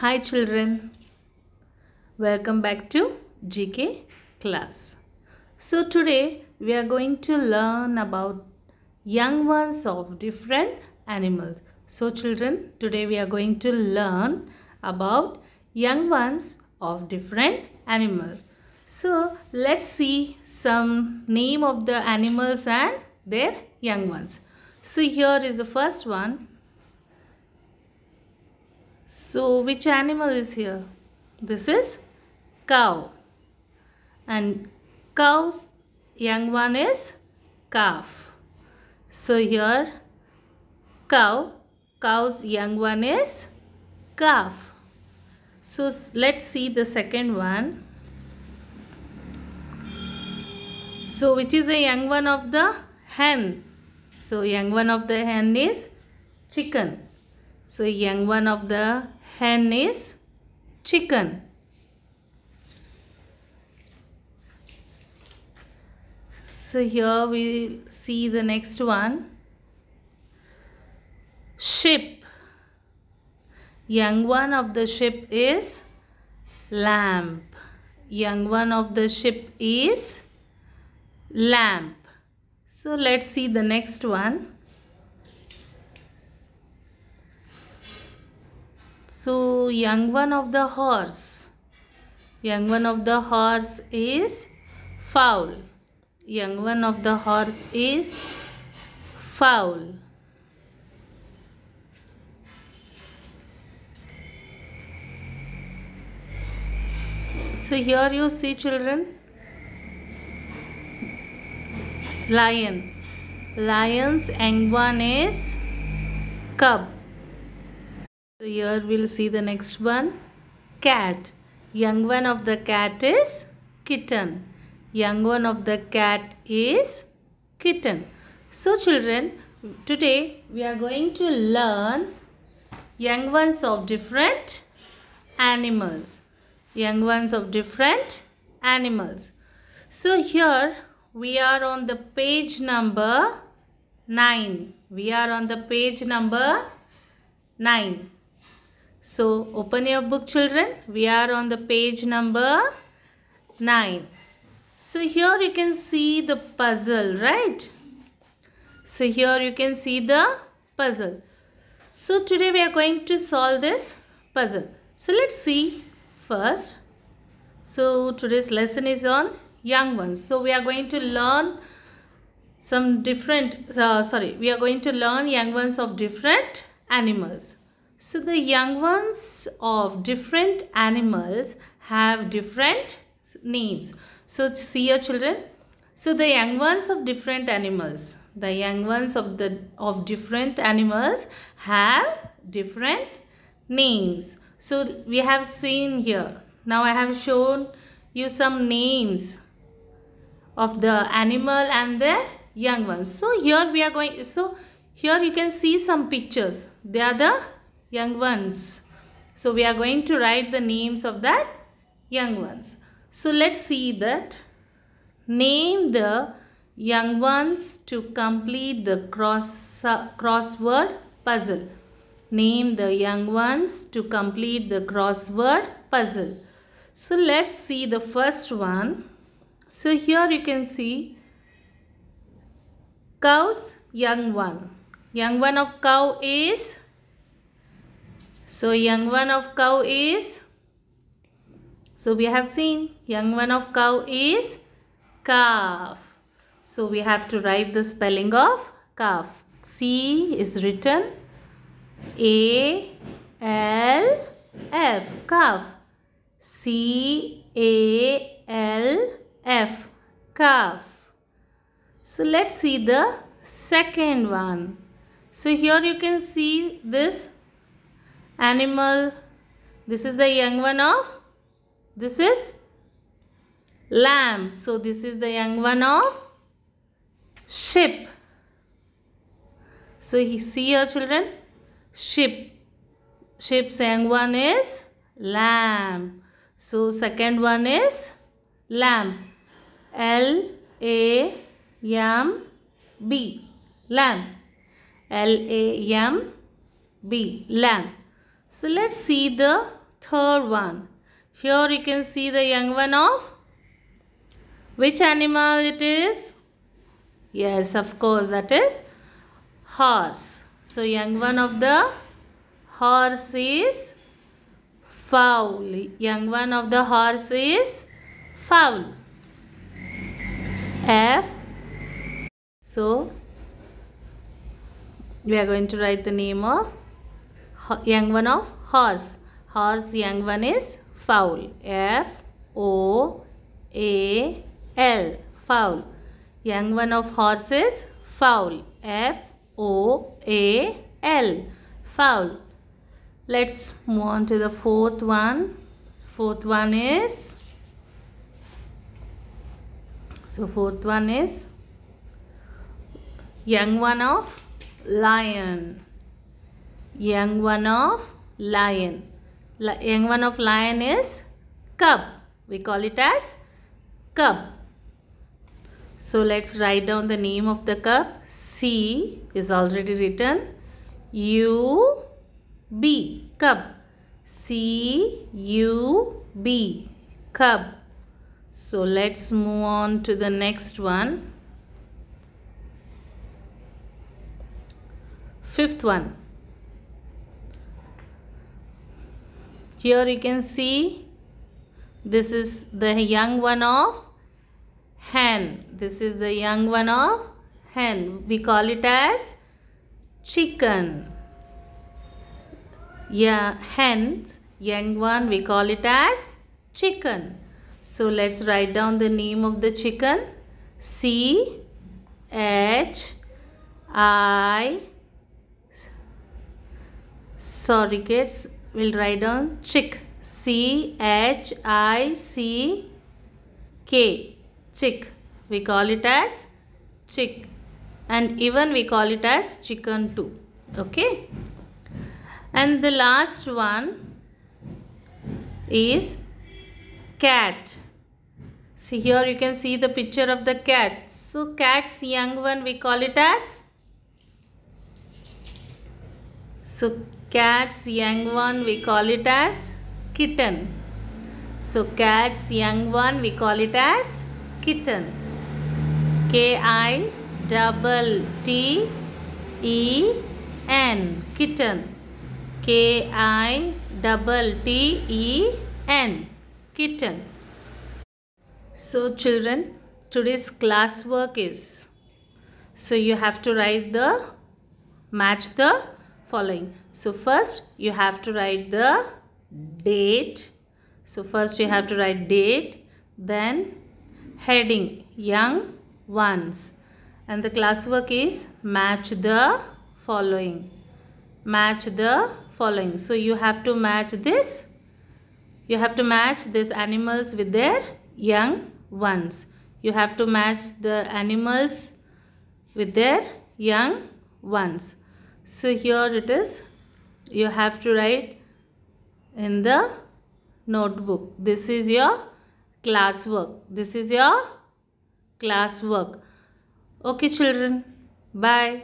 Hi children, welcome back to GK class. So today we are going to learn about young ones of different animals. So children, today we are going to learn about young ones of different animals. So let's see some name of the animals and their young ones. So here is the first one so which animal is here? This is cow. And cow's young one is calf. So here cow, cow's young one is calf. So let's see the second one. So which is a young one of the hen? So young one of the hen is chicken. So young one of the hen is chicken. So here we see the next one. Ship. Young one of the ship is lamp. Young one of the ship is lamp. So let's see the next one. So young one of the horse. Young one of the horse is foul. Young one of the horse is foul. So here you see children. Lion. Lion's young one is cub. So here we'll see the next one. Cat. Young one of the cat is kitten. Young one of the cat is kitten. So children, today we are going to learn young ones of different animals. Young ones of different animals. So here we are on the page number 9. We are on the page number 9. So open your book children. We are on the page number 9. So here you can see the puzzle, right? So here you can see the puzzle. So today we are going to solve this puzzle. So let's see first. So today's lesson is on young ones. So we are going to learn some different, uh, sorry, we are going to learn young ones of different animals. So the young ones of different animals have different names. So see your children. So the young ones of different animals, the young ones of the of different animals have different names. So we have seen here. Now I have shown you some names of the animal and their young ones. So here we are going. So here you can see some pictures. They are the young ones. So we are going to write the names of that young ones. So let's see that. Name the young ones to complete the cross, uh, crossword puzzle. Name the young ones to complete the crossword puzzle. So let's see the first one. So here you can see cow's young one. Young one of cow is so young one of cow is, so we have seen young one of cow is calf. So we have to write the spelling of calf. C is written A L F calf. C A L F calf. So let's see the second one. So here you can see this animal. This is the young one of, this is lamb. So this is the young one of ship. So you see here children, ship. Ship's young one is lamb. So second one is lamb. L A M B lamb. L A M B lamb. So let's see the third one. Here you can see the young one of which animal it is? Yes, of course, that is horse. So young one of the horse is fowl. Young one of the horse is fowl. F. So we are going to write the name of young one of horse. Horse young one is fowl. F O A L. Fowl. Young one of horse is fowl. F O A L. Fowl. Let's move on to the fourth one. Fourth one is so fourth one is young one of lion young one of lion. young one of lion is cub. We call it as cub. So let's write down the name of the cub. C is already written. U B cub. C U B cub. So let's move on to the next one. Fifth one. here you can see this is the young one of hen this is the young one of hen we call it as chicken yeah hens young one we call it as chicken so let's write down the name of the chicken c h i sorry kids we'll write down chick C H I C K chick we call it as chick and even we call it as chicken too okay and the last one is cat see here you can see the picture of the cat so cat's young one we call it as so cat's young one we call it as kitten so cat's young one we call it as kitten k i double t e n kitten k i double t e n kitten so children today's classwork is so you have to write the match the following. So first you have to write the date. So first you have to write date, then heading young ones. And the classwork is match the following. Match the following. So you have to match this. You have to match these animals with their young ones. You have to match the animals with their young ones so here it is you have to write in the notebook this is your classwork this is your classwork okay children bye